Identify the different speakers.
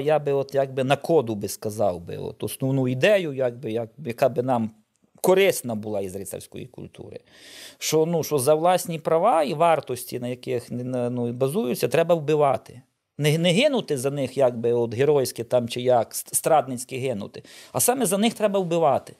Speaker 1: Я би от якби на коду би сказав би от основну ідею, якби, як, яка би нам корисна була із рицарської культури. Що ну, що за власні права і вартості, на яких ну, базуються, треба вбивати. Не не гинути за них, якби от геройське там чи як, страдницьке гинути, а саме за них треба вбивати.